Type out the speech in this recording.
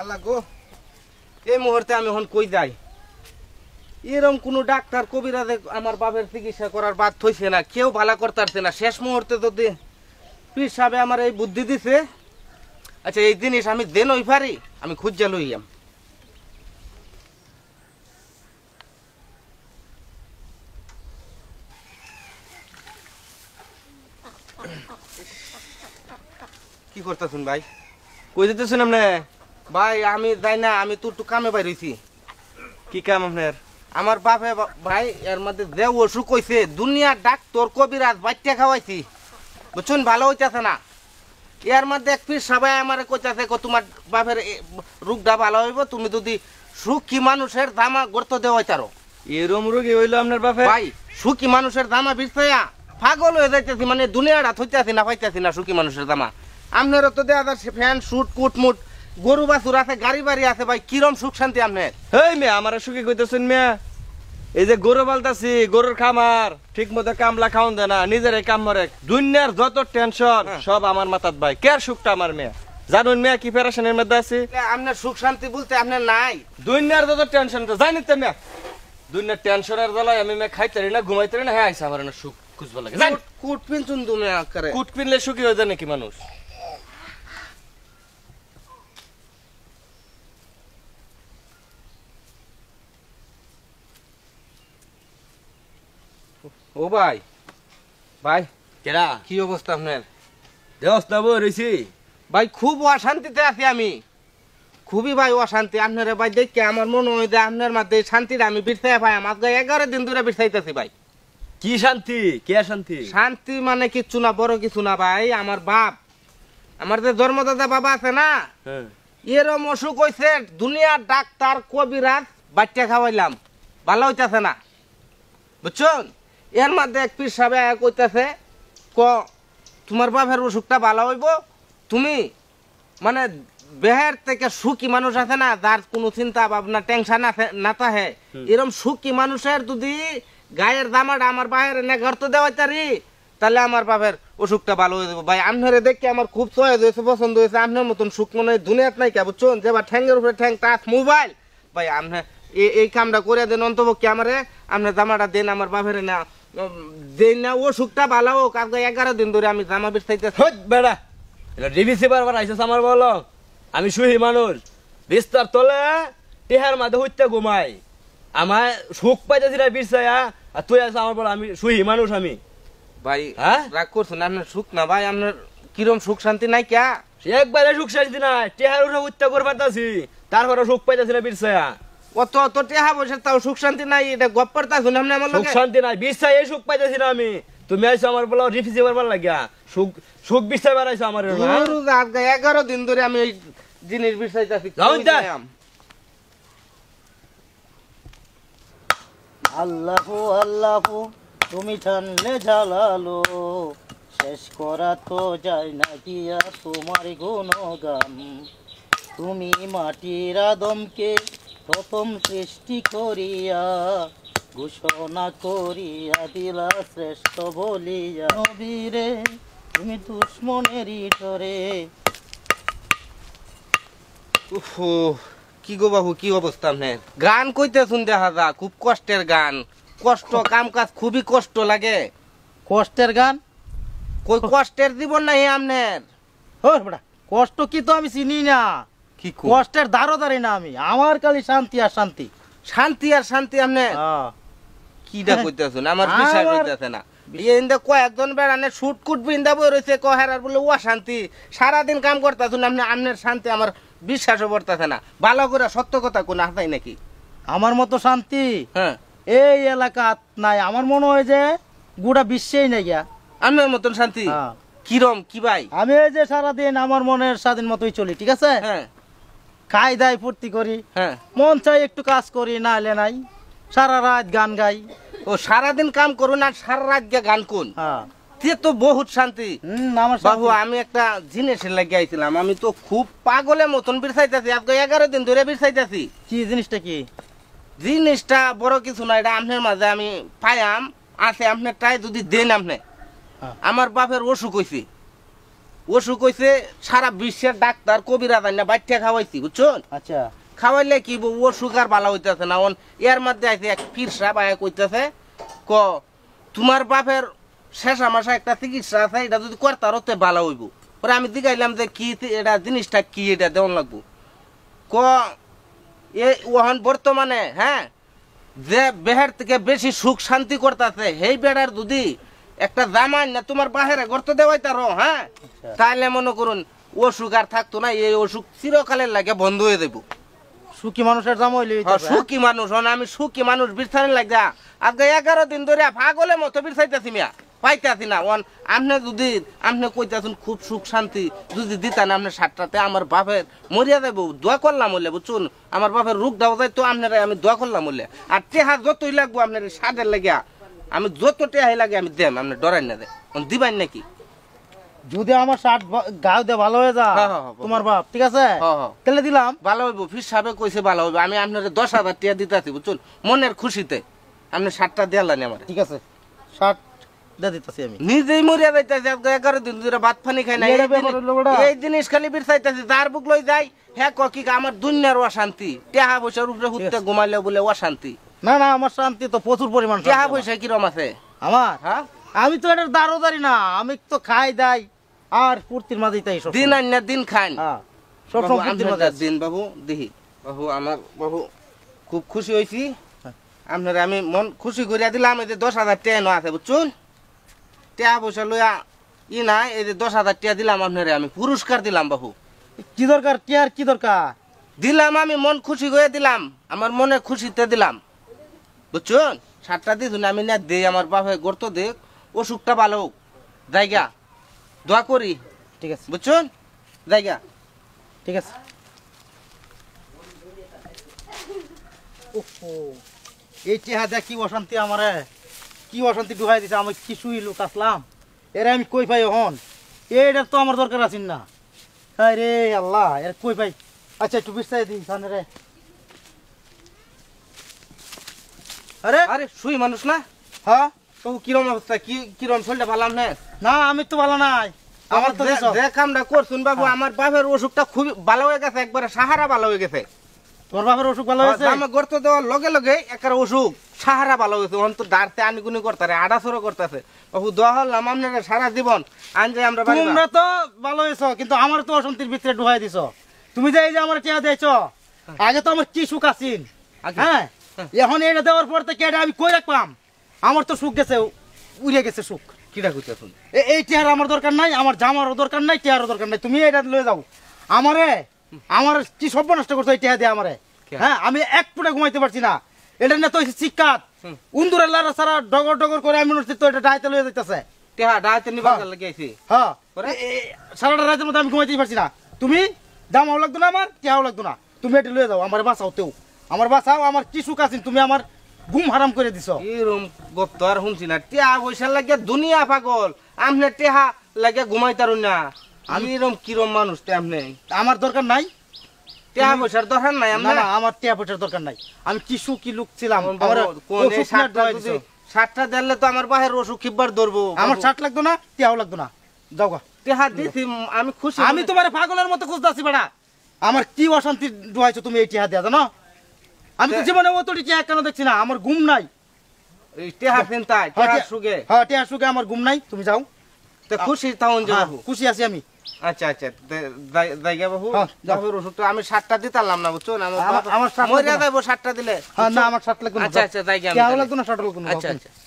আল্লাহ গো এই মুহূর্তে আমি এখন কই যাই এরম কোনো ডাক্তার কবিরাজে আমার বাপের চিকিৎসা করার বাদ থইছে না কেউ ভালো করতে না শেষ মুহূর্তে যদি পীর সাহেবে আমার এই বুদ্ধি দিছে আচ্ছা এই জিনিস আমি দেন ওই পারি আমি খুঁজা লইয়াম কি করতেছেন ভাই কই যেতেছেন আপনি ভাই আমি যাই না আমি তোর তো কামে বাইর হইছি কি কাম আপনার আমার বাপে ভাই এর মধ্যে যে অসুখ দুনিয়া ডাক তোর কবিরাজ বাইটে খাওয়াইছি বুঝছুন ভালো হইতেছে না এর মধ্যে এক পিস সবাই আমার কইতাছে তোমার বাপের রোগটা ভালো হইব তুমি যদি সুখী মানুষের দামা গর্ত দেওয়া তারো এরম রোগী হইল আপনার বাপে ভাই সুখী মানুষের দামা বিছায়া পাগল হয়ে যাইতেছি মানে দুনিয়াটা থইতেছি না পাইতেছি না সুখী মানুষের দামা আপনার তো দেখা যাচ্ছে ফ্যান শুট কুটমুট গরু বাছুর আছে গাড়ি বাড়ি আছে ভাই কিরম সুখ শান্তি আপনার এই মেয়ে আমার সুখে কইতেছেন মেয়ে এই যে গরু পালতাছি গরুর খামার ঠিক মতো কামলা খাওয়ান দেয় না নিজের কাম মরে দুনিয়ার যত টেনশন হ্যাঁ। সব আমার মাথাত ভাই কে সুখটা আমার মেয়ে জানুন মেয়ে কি ফেরাশনের মধ্যে আছে আপনার সুখ শান্তি বলতে আপনার নাই দুনিয়ার যত টেনশন তো জানি তো মেয়ে দুনিয়ার টেনশনের দলায় আমি মেয়ে খাইতে না ঘুমাইতে না হ্যাঁ আইসা আমার সুখ খুঁজবা লাগে কুটপিন চুন দুনিয়া কুট পিনলে সুখী হয়ে যায় নাকি মানুষ ও ভাই ভাই কেরা কি অবস্থা আপনার অবস্থা বই রয়েছি ভাই খুব অশান্তিতে আছি আমি খুবই ভাই অশান্তি আপনার ভাই দেখে আমার মনে হয় যে আপনার মাঝে শান্তিটা আমি বিরসাই ভাই আমার গায়ে এগারো দিন ধরে বিরসাইতেছি ভাই কি শান্তি কে শান্তি শান্তি মানে কিচ্ছু না বড় কিছু না ভাই আমার বাপ আমার যে জন্মদাতা বাবা আছে না হ্যাঁ। এরম অসুখ হয়েছে দুনিয়ার ডাক্তার কবিরাজ বাচ্চা খাওয়াইলাম ভালো হইতেছে না বুঝছেন এর মধ্যে এক পীর সাহেব কইতেছে ক তোমার বাপের অসুখটা ভালো হইব তুমি মানে বেহের থেকে সুখী মানুষ আছে না যার কোনো চিন্তা ভাবনা টেনশন না থাকে এরকম সুখী মানুষের যদি গায়ের দামাটা আমার বাহের না ঘর তো দেওয়া তারি তাহলে আমার বাপের অসুখটা ভালো হয়ে যাবে ভাই আপনারে দেখে আমার খুব সহজ হয়েছে পছন্দ হয়েছে আমনের মতন সুখ মনে হয় দুনিয়াত নাই কেবল চোন যে বা ঠ্যাঙ্গের উপরে ঠ্যাং টাচ মোবাইল ভাই আপনার এই কামটা করে দেন অন্তপক্ষে আমারে আপনার জামাটা দেন আমার বাপের না না ও সুখটা ভালো ও কালকে এগারো দিন ধরে আমি জামা বিস্তারিত বেড়া এটা ডিভিসি বারবার আইসে আমার বলো আমি সুহি মানুষ বিস্তার তোলে টেহার মাঝে হইতে ঘুমাই আমার সুখ পাইতেছি না বিরসায়া আর তুই আছে আমার বলো আমি সুহি মানুষ আমি ভাই হ্যাঁ রাগ করছো না আপনার সুখ না ভাই আপনার কিরম সুখ শান্তি নাই ক্যা একবারে সুখ শান্তি নাই টেহার উঠে হত্যা করবার তারপরে সুখ পাইতেছি না বিরসায়া অত অত টেহা বসে তাও সুখ শান্তি নাই এটা গপ আমার সুখ শান্তি নাই বিশ্বাস এই সুখ পাইতেছি না আমি তুমি আইছো আমার বলো লাগিয়া সুখ সুখ আমার হ্যাঁ? এগারো দিন ধরে আমি এই জিনিস তুমি ঠান্ডে ঝালালো শেষ করা তো যায় না গিয়া তোমার গুণগান তুমি মাটির আদমকে প্রথম সৃষ্টি করিয়া ঘোষণা করিয়া দিলা শ্রেষ্ঠ বলিয়া নবীরে তুমি দুশ্মনের ইটরে উফু কি গো বাবু কি অবস্থা আপনার গান কইতে শুনতে হাজা খুব কষ্টের গান কষ্ট কাম কাজ খুবই কষ্ট লাগে কষ্টের গান কই কষ্টের জীবন নাই আপনার হোক কষ্ট কি তো আমি চিনি না কি কষ্টের দারো দাঁড়ি না আমি আমার খালি শান্তি আর শান্তি শান্তি আর শান্তি আপনি হ্যাঁ। কিটা আমার বিশ্বাস না আমার নাকি আমার মতো শান্তি হ্যাঁ। এই এলাকা নাই আমার মনে হয় যে গোটা বিশ্বেই নাই গিয়া আপনার মতন শান্তি হ্যাঁ। কিরম কি ভাই আমি যে সারাদিন আমার মনের স্বাধীন মতোই চলি ঠিক আছে হ্যাঁ কায়দায় পূর্তি করি হ্যাঁ মন চাই একটু কাজ করি না এলে নাই সারা রাত গান গাই ও সারাদিন কাম করুন আর সারা রাত গিয়ে গান কোন হ্যাঁ। তো বহুত শান্তি বাবু আমি একটা জিনিসের লাগিয়েছিলাম আমি তো খুব পাগলের মতন বিরসাইতেছি আজকে এগারো দিন ধরে বিরসাইতেছি কি জিনিসটা কি জিনিসটা বড় কিছু না এটা আপনার মাঝে আমি পাই আম আছে আপনার টাই যদি দেন আপনি হ্যাঁ। আমার বাপের অসুখ হয়েছে অসুখ হয়েছে সারা বিশ্বের ডাক্তার কবিরা জানি না বাচ্চা খাওয়াইছি বুঝছো আচ্ছা খাওয়াইলে কি অসুখ আর ভালো হইতেছে না এর মধ্যে আছে এক পীর সাহেব আয়া কইতেছে ক তোমার বাপের শেষ মাসা একটা চিকিৎসা আছে এটা যদি করতারও হতে ভালো হইব পরে আমি জিগাইলাম যে কি এটা জিনিসটা কি এটা দেওয়ান লাগবো ক এ ওহন বর্তমানে হ্যাঁ যে বেহার থেকে বেশি সুখ শান্তি করতেছে সেই বেড়ার যদি একটা জামাই না তোমার বাহিরে গর্ত দেওয়াই তার হ্যাঁ আচ্ছা। তাইলে মনে করুন অসুখ আর থাকতো না এই অসুখ চিরকালের লাগে বন্ধ হয়ে দেবো সুখী মানুষের জাম হ্যাঁ, হ্যাঁ? সুখী মানুষ আমি সুখী মানুষ বিছানি লাগা আজকে এগারো দিন ধরে পাগলের মতো বিছাইতেছি মিয়া পাইতেছি না ওন আপনি যদি আপনি কইতেছেন খুব সুখ শান্তি যদি দিতেন আপনি সাতটাতে আমার বাপের মরিয়া যাইব দোয়া করলাম বলে বুঝুন আমার বাপের রূপ দাও যাই তো আপনারা আমি দোয়া করলাম বলে আর তেহার যতই লাগবো আপনার সাদের লাগিয়া আমি যত টেহাই লাগে আমি দেম আমি ডরাই না দে দিবাই নাকি যদি আমার শার্ট গাও দে ভালো হয়ে যা হ্যাঁ, হ্যাঁ, হ্যাঁ, তোমার বাপ ঠিক আছে তাহলে দিলাম ভালো হইব ফির সাবে কইছে ভালো হইব আমি আপনার দশ হাজার টিয়া দিতে আছি বুঝুন মনের খুশিতে আপনি শার্টটা দেয়ালেন আমার ঠিক আছে শার্ট নিজেই মরিয়া যাইতেছি এগারো দিন ধরে ভাত পানি খাই না এই জিনিস খালি বিরসাইতেছি যার বুক লই যাই হ্যাঁ কি আমার দুনিয়ার অশান্তি টেহা বসে উপরে হুতে ঘুমাইলে বলে অশান্তি না না আমার শান্তি তো প্রচুর পরিমাণ টাকা পয়সা কিরম আছে আমার হ্যাঁ আমি তো এটার দারোদারি না আমি তো খাই দাই আর কুর্তির মাঝেই তাই দিন আন না দিন খান হ্যাঁ, সব পূর্তির মাঝে দিন বাবু দেখি বাবু আমার বাবু খুব খুশি হয়েছি আপনারে আমি মন খুশি করিয়া দিলাম এই যে দশ হাজার ট্রেনও আছে বুঝছুন টাকা পয়সা লইয়া ই না এই যে দশ হাজার টাকা দিলাম আপনারে আমি পুরস্কার দিলাম বাবু কি দরকার টিয়ার কি দরকার দিলাম আমি মন খুশি করে দিলাম আমার মনে খুশিতে দিলাম বুঝছুন সারটা দিয়ে আমি না দে আমার বাপে গর্ত দে অসুখটা ভালো হোক জায়গা দোয়া করি ঠিক আছে বুঝছুন জায়গা ঠিক আছে এই চেহা দেখ কি অশান্তি আমারে কি অশান্তি ডুবাই দিছে আমি শুই লোক আসলাম এর আমি কই পাই হন এটা তো আমার দরকার আছেন না হ্যাঁ রে আল্লাহ এর কই পাই আচ্ছা একটু বিস্তারিত দিন রে আরে আরে শুই মানুষ না হ্যাঁ তো কিরম অবস্থা কি কিরম শরীরটা ভালো নে না আমি তো ভালো নাই আমার তো দেখাম না করছুন বাবু হ্যাঁ। আমার বাপের অসুখটা খুবই ভালো হয়ে গেছে একবারে সাহারা ভালো হয়ে গেছে তোর বাপের অসুখ ভালো হ্যাঁ, হয়েছে আমার গর্ত দেওয়ার লগে লগে একার অসুখ সাহারা ভালো হয়েছে অন্ত দাঁড়তে আনি আনিগুনি করতারে আড়াছড়ো করতেছে বাবু দোয়া হলাম আপনারা সারা জীবন আন যে আমরা তোমরা তো ভালো হয়েছ কিন্তু আমার তো অশান্তির ভিতরে ঢুকাই দিছ তুমি যে এই যে আমার চেয়া দিয়েছো হ্যাঁ। আগে তো আমার কি সুখ আছিন হ্যাঁ এখন এটা দেওয়ার পর তো এটা আমি কই রাখলাম আমার তো সুখ গেছে উড়ে গেছে সুখ কি করতে এখন এই চেয়ার আমার দরকার নাই আমার জামারও দরকার নাই চেহারা দরকার নাই তুমি এটা লয়ে যাও আমারে আমার কি সব নষ্ট করছো এই চেহারা দিয়ে আমারে হ্যাঁ আমি এক ফুটে ঘুমাইতে পারছি না এটা না তো শিক্ষাত উন্দুরের লারা সারা ডগর ডগর করে আমি তো এটা ডাইতে লয়ে যাইতেছে হ্যাঁ। হ্যাঁ। সারাটা রাতের মধ্যে আমি ঘুমাইতে পারছি না তুমি দামাও লাগতো না আমার কেয়াও লাগতো না তুমি এটা লয়ে যাও আমার বাঁচাও তেও আমার বাঁচাও আমার কিছু কাছিন তুমি আমার ঘুম হারাম করে দিছ এরম গপ্ত আর শুনছি না টেহা পয়সা লাগিয়া দুনিয়া পাগল আমনে টেহা লাগিয়া তার না আমি এরম কিরম মানুষ তেমনে আমার দরকার নাই আমার দরকার নাই আমি কি তো আমার ওষুধ ধরবো আমার লাগতো না লাগতো না আমি আমি তোমার পাগলের মতো খুঁজতে আছি বেড়া আমার কি অশান্তি ডুয়াইছো তুমি এই টিহা দিয়া জানো আমি তো জীবনে অত টিয়া কেন দেখছি না আমার ঘুম নাই টেহা ফেনতাই হ্যাঁ, টেহা সুগে হ্যাঁ টেহা সুগে আমার ঘুম নাই তুমি যাও তো খুশি তাহন হ্যাঁ, খুশি আছি আমি আচ্ছা আচ্ছা দাইগা বাবু হ্যাঁ, আমি সাতটা পারলাম না বুঝছো আমার আমার সাতটা দিলে হ্যাঁ না আমার সাত লাগবে আচ্ছা আচ্ছা লাগবে আচ্ছা আচ্ছা